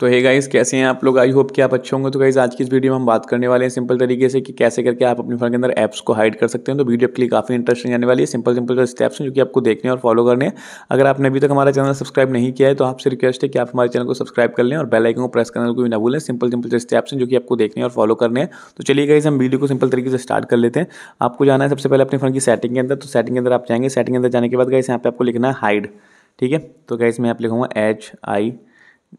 तो hey guys कैसे हैं आप लोग आई होप कि आप अच्छे होंगे तो गाइज़ आज की इस वीडियो में हम बात करने वाले हैं सिंपल तरीके से कि कैसे करके आप अपने फ़ोन के अंदर ऐप्स को हाइड कर सकते हैं तो वीडियो आपके लिए काफ़ी इंटरेस्टिंग आने वाली है सिंपल सिंपल स्टेप्स हैं जो कि आपको देखने और फॉलो करने हैं अगर आपने अभी तक हमारा चैनल सब्सक्राइब नहीं किया है तो आपसे रिक्वेस्ट है कि आप हमारे चैनल को सब्सक्राइब कर लें और बेलाइकन को प्रेस करने को भी ना भूलें सिंपल सिंपल स्टेप्स हैं जो कि आपको देखने और फॉलो करने हैं तो चलिए गाइस हम वीडियो को सिंपल तरीके से स्टार्ट कर लेते हैं आपको जाना है सबसे पहले अपने फ़ोन की सेटिंग के अंदर तो सेटिंग के अंदर आप जाएंगे सेटिंग के अंदर जाने के बाद गाइस यहाँ पे आपको लिखना है हाइड ठीक है तो गाइस मैं आप लिखूँगा एच आई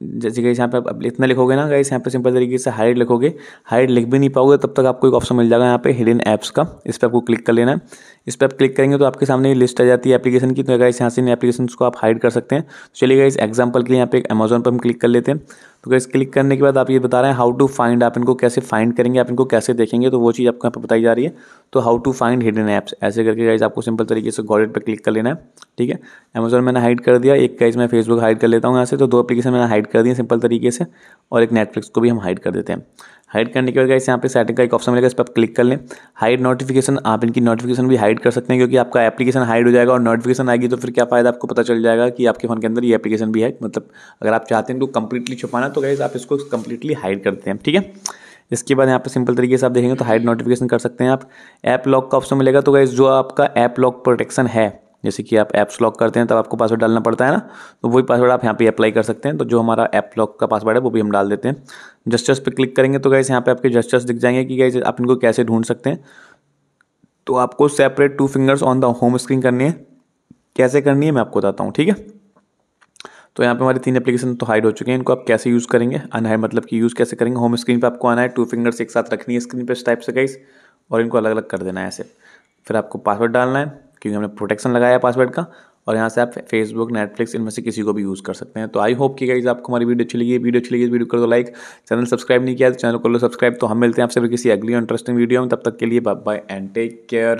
जैसे कि यहाँ पे आप इतना लिखोगे ना गाइस यहाँ पे सिंपल तरीके से हाइड लिखोगे हाइड लिख भी नहीं पाओगे तब तक आपको एक ऑप्शन मिल जाएगा यहाँ पे हिडन ऐप्स का इस पर आपको क्लिक कर लेना है इस पर आप क्लिक करेंगे तो आपके सामने लिस्ट आ जाती है एप्लीकेशन की तो गाइस यहाँ से इन एप्लीकेशन को आप हाइड कर सकते हैं तो चलिए गाइस एग्जाम्पल के लिए यहाँ पे अमेजोन पर हम क्लिक कर लेते हैं तो गाइस क्लिक करने के बाद आप ये बता रहे हैं हाउ टू फाइंड आप इनको कैसे फाइंड करेंगे आप इनको कैसे देखेंगे तो वो चीज़ आपको यहाँ पर बताई जा रही है तो how to find hidden apps ऐसे करके गाइज आपको सिंपल तरीके से गॉडेट पर क्लिक कर लेना है ठीक है अमेजोन मैंने हाइड कर दिया एक गाइज मैं फेसबुक हाइड कर लेता हूँ यहाँ से तो दो एप्लीकेशन मैंने हाइड कर दिए सिंपल तरीके से और एक नेटफ्लिक्स को भी हम हाइड कर देते हैं हाइड करने के बाद गाइस यहाँ पे सेटिंग का एक ऑप्शन मिलेगा इस पर आप क्लिक कर लें हाइड नोटिफिकेशन आप इनकी नोटिफिकेशन भी हाइड कर सकते हैं क्योंकि आपका एप्लीकेशन हाइड हो जाएगा और नोटिफिकेशन आएगी तो फिर क्या फायदा आपको पता चल जाएगा कि आपके फोन के अंदर ये एप्लीकेशन भी है मतलब अगर आप चाहते हैं तो कंप्लीटली छुपाना तो गाइस आप इसको कंप्लीटली हाइड करते हैं ठीक है इसके बाद यहाँ पे सिंपल तरीके से आप देखेंगे तो हाइड नोटिफिकेशन कर सकते हैं आप ऐप लॉक का ऑप्शन मिलेगा तो गाइज जो आपका ऐप लॉक प्रोटेक्शन है जैसे कि आप ऐप्स लॉक करते हैं तब आपको पासवर्ड डालना पड़ता है ना तो वही पासवर्ड आप यहाँ पे अप्लाई कर सकते हैं तो जो हमारा ऐप लॉक का पासवर्ड है वो भी हम डाल देते हैं जस्टर्स पे क्लिक करेंगे तो गैस यहाँ पे आपके जस्टर्स दिख जाएंगे कि गैस आप इनको कैसे ढूंढ सकते हैं तो आपको separate two fingers on the home screen करनी है कैसे करनी है मैं आपको बताता हूँ ठीक है तो यहाँ पे हमारी तीन एप्लीकेशन तो हाइड हो चुके हैं इनको आप कैसे यूज़ करेंगे अनहाइड मतलब कि यूज़ कैसे करेंगे होम स्क्रीन पे आपको आना है टू फिंगर्स एक साथ रखनी है स्क्रीन पे इस टाइप से गाइस और इनको अलग अलग कर देना है ऐसे फिर आपको पासवर्ड डालना है क्योंकि हमने प्रोटेक्शन लगाया पासवर्ड का और यहाँ से आप फेसबुक नेटफ्लिक्स इनमें से किसी को भी यूज़ कर सकते हैं तो आई होप कि गाइज आपको हमारी वीडियो अच्छी लगी है वीडियो अच्छी लगी वीडियो कर दो लाइक चैनल सब्सक्राइब नहीं किया तो चैनल कर लो सब्सक्राइब तो हम मिलते हैं आपसे किसी अगली इंटरेस्टिंग वीडियो में तब तक के लिए bye bye and take care